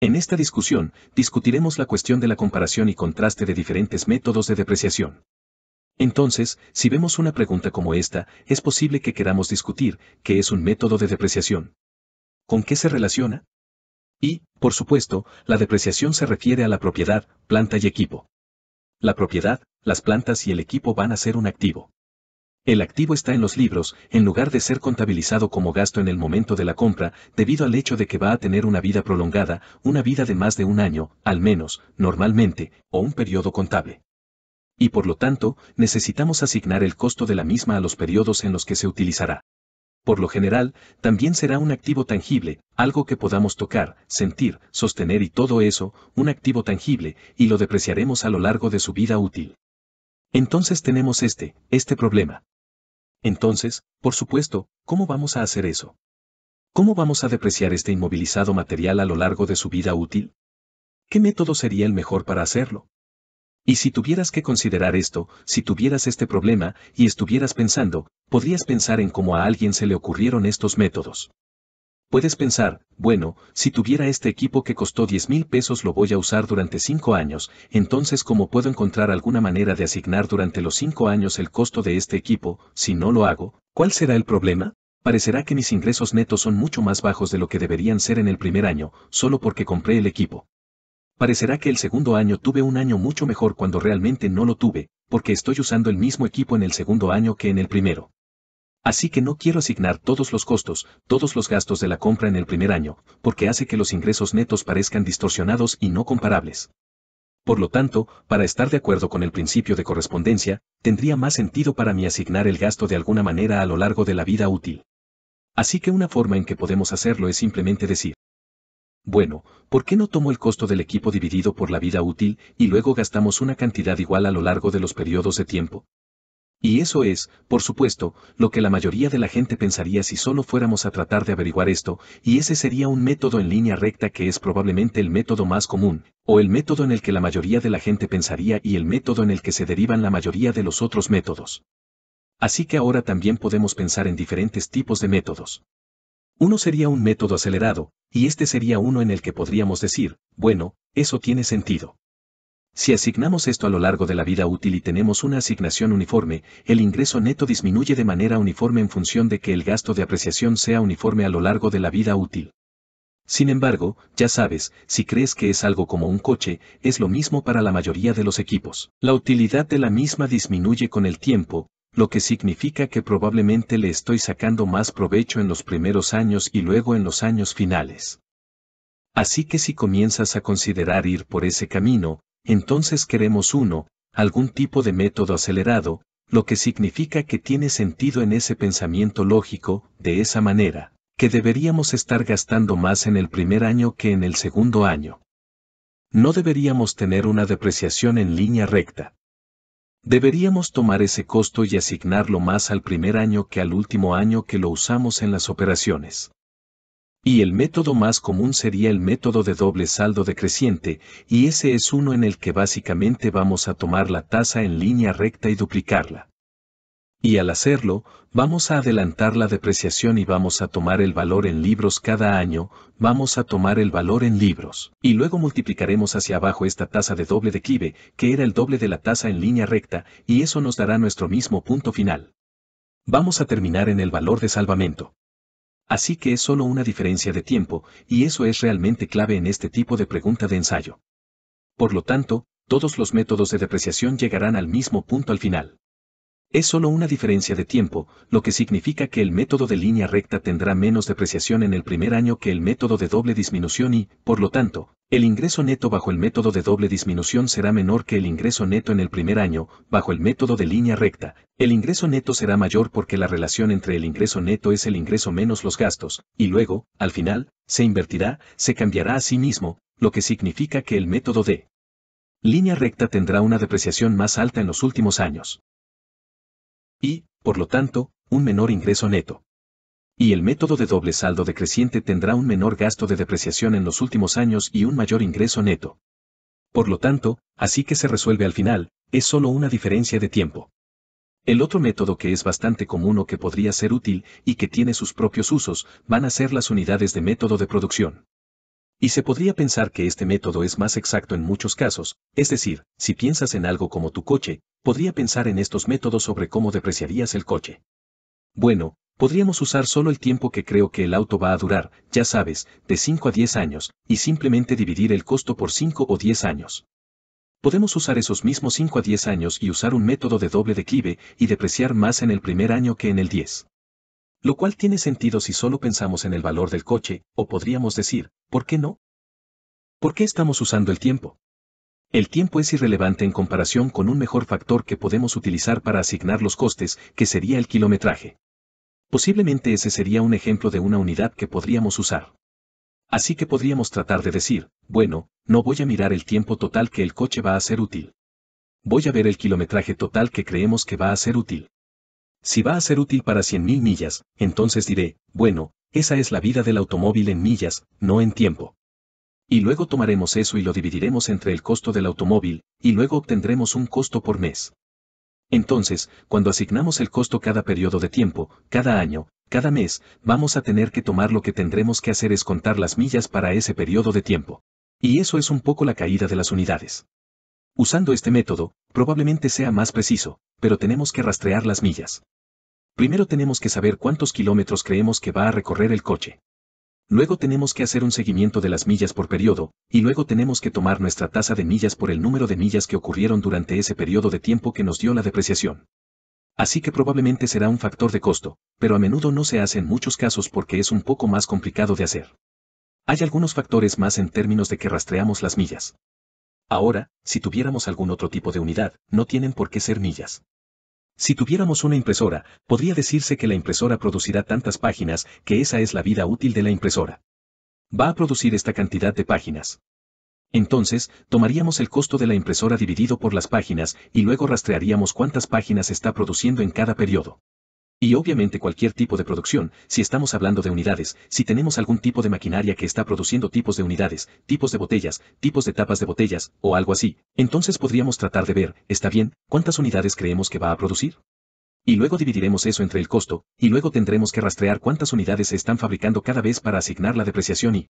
En esta discusión, discutiremos la cuestión de la comparación y contraste de diferentes métodos de depreciación. Entonces, si vemos una pregunta como esta, es posible que queramos discutir qué es un método de depreciación. ¿Con qué se relaciona? Y, por supuesto, la depreciación se refiere a la propiedad, planta y equipo. La propiedad, las plantas y el equipo van a ser un activo. El activo está en los libros, en lugar de ser contabilizado como gasto en el momento de la compra, debido al hecho de que va a tener una vida prolongada, una vida de más de un año, al menos, normalmente, o un periodo contable. Y por lo tanto, necesitamos asignar el costo de la misma a los periodos en los que se utilizará. Por lo general, también será un activo tangible, algo que podamos tocar, sentir, sostener y todo eso, un activo tangible, y lo depreciaremos a lo largo de su vida útil. Entonces tenemos este, este problema. Entonces, por supuesto, ¿cómo vamos a hacer eso? ¿Cómo vamos a depreciar este inmovilizado material a lo largo de su vida útil? ¿Qué método sería el mejor para hacerlo? Y si tuvieras que considerar esto, si tuvieras este problema y estuvieras pensando, podrías pensar en cómo a alguien se le ocurrieron estos métodos. Puedes pensar, bueno, si tuviera este equipo que costó 10 mil pesos lo voy a usar durante 5 años, entonces ¿cómo puedo encontrar alguna manera de asignar durante los 5 años el costo de este equipo? Si no lo hago, ¿cuál será el problema? Parecerá que mis ingresos netos son mucho más bajos de lo que deberían ser en el primer año, solo porque compré el equipo. Parecerá que el segundo año tuve un año mucho mejor cuando realmente no lo tuve, porque estoy usando el mismo equipo en el segundo año que en el primero. Así que no quiero asignar todos los costos, todos los gastos de la compra en el primer año, porque hace que los ingresos netos parezcan distorsionados y no comparables. Por lo tanto, para estar de acuerdo con el principio de correspondencia, tendría más sentido para mí asignar el gasto de alguna manera a lo largo de la vida útil. Así que una forma en que podemos hacerlo es simplemente decir, bueno, ¿por qué no tomo el costo del equipo dividido por la vida útil y luego gastamos una cantidad igual a lo largo de los periodos de tiempo? Y eso es, por supuesto, lo que la mayoría de la gente pensaría si solo fuéramos a tratar de averiguar esto, y ese sería un método en línea recta que es probablemente el método más común, o el método en el que la mayoría de la gente pensaría y el método en el que se derivan la mayoría de los otros métodos. Así que ahora también podemos pensar en diferentes tipos de métodos. Uno sería un método acelerado, y este sería uno en el que podríamos decir, bueno, eso tiene sentido. Si asignamos esto a lo largo de la vida útil y tenemos una asignación uniforme, el ingreso neto disminuye de manera uniforme en función de que el gasto de apreciación sea uniforme a lo largo de la vida útil. Sin embargo, ya sabes, si crees que es algo como un coche, es lo mismo para la mayoría de los equipos. La utilidad de la misma disminuye con el tiempo, lo que significa que probablemente le estoy sacando más provecho en los primeros años y luego en los años finales. Así que si comienzas a considerar ir por ese camino, entonces queremos uno, algún tipo de método acelerado, lo que significa que tiene sentido en ese pensamiento lógico, de esa manera, que deberíamos estar gastando más en el primer año que en el segundo año. No deberíamos tener una depreciación en línea recta. Deberíamos tomar ese costo y asignarlo más al primer año que al último año que lo usamos en las operaciones. Y el método más común sería el método de doble saldo decreciente, y ese es uno en el que básicamente vamos a tomar la tasa en línea recta y duplicarla. Y al hacerlo, vamos a adelantar la depreciación y vamos a tomar el valor en libros cada año, vamos a tomar el valor en libros. Y luego multiplicaremos hacia abajo esta tasa de doble declive, que era el doble de la tasa en línea recta, y eso nos dará nuestro mismo punto final. Vamos a terminar en el valor de salvamento. Así que es solo una diferencia de tiempo, y eso es realmente clave en este tipo de pregunta de ensayo. Por lo tanto, todos los métodos de depreciación llegarán al mismo punto al final. Es solo una diferencia de tiempo, lo que significa que el método de línea recta tendrá menos depreciación en el primer año que el método de doble disminución y, por lo tanto, el ingreso neto bajo el método de doble disminución será menor que el ingreso neto en el primer año, bajo el método de línea recta. El ingreso neto será mayor porque la relación entre el ingreso neto es el ingreso menos los gastos, y luego, al final, se invertirá, se cambiará a sí mismo, lo que significa que el método de línea recta tendrá una depreciación más alta en los últimos años y, por lo tanto, un menor ingreso neto. Y el método de doble saldo decreciente tendrá un menor gasto de depreciación en los últimos años y un mayor ingreso neto. Por lo tanto, así que se resuelve al final, es solo una diferencia de tiempo. El otro método que es bastante común o que podría ser útil y que tiene sus propios usos van a ser las unidades de método de producción. Y se podría pensar que este método es más exacto en muchos casos, es decir, si piensas en algo como tu coche, podría pensar en estos métodos sobre cómo depreciarías el coche. Bueno, podríamos usar solo el tiempo que creo que el auto va a durar, ya sabes, de 5 a 10 años, y simplemente dividir el costo por 5 o 10 años. Podemos usar esos mismos 5 a 10 años y usar un método de doble declive y depreciar más en el primer año que en el 10. Lo cual tiene sentido si solo pensamos en el valor del coche, o podríamos decir, ¿por qué no? ¿Por qué estamos usando el tiempo? El tiempo es irrelevante en comparación con un mejor factor que podemos utilizar para asignar los costes, que sería el kilometraje. Posiblemente ese sería un ejemplo de una unidad que podríamos usar. Así que podríamos tratar de decir, bueno, no voy a mirar el tiempo total que el coche va a ser útil. Voy a ver el kilometraje total que creemos que va a ser útil. Si va a ser útil para 100.000 millas, entonces diré, bueno, esa es la vida del automóvil en millas, no en tiempo. Y luego tomaremos eso y lo dividiremos entre el costo del automóvil, y luego obtendremos un costo por mes. Entonces, cuando asignamos el costo cada periodo de tiempo, cada año, cada mes, vamos a tener que tomar lo que tendremos que hacer es contar las millas para ese periodo de tiempo. Y eso es un poco la caída de las unidades. Usando este método, Probablemente sea más preciso, pero tenemos que rastrear las millas. Primero tenemos que saber cuántos kilómetros creemos que va a recorrer el coche. Luego tenemos que hacer un seguimiento de las millas por periodo, y luego tenemos que tomar nuestra tasa de millas por el número de millas que ocurrieron durante ese periodo de tiempo que nos dio la depreciación. Así que probablemente será un factor de costo, pero a menudo no se hace en muchos casos porque es un poco más complicado de hacer. Hay algunos factores más en términos de que rastreamos las millas. Ahora, si tuviéramos algún otro tipo de unidad, no tienen por qué ser millas. Si tuviéramos una impresora, podría decirse que la impresora producirá tantas páginas que esa es la vida útil de la impresora. Va a producir esta cantidad de páginas. Entonces, tomaríamos el costo de la impresora dividido por las páginas y luego rastrearíamos cuántas páginas está produciendo en cada periodo. Y obviamente cualquier tipo de producción, si estamos hablando de unidades, si tenemos algún tipo de maquinaria que está produciendo tipos de unidades, tipos de botellas, tipos de tapas de botellas, o algo así, entonces podríamos tratar de ver, está bien, cuántas unidades creemos que va a producir. Y luego dividiremos eso entre el costo, y luego tendremos que rastrear cuántas unidades se están fabricando cada vez para asignar la depreciación y,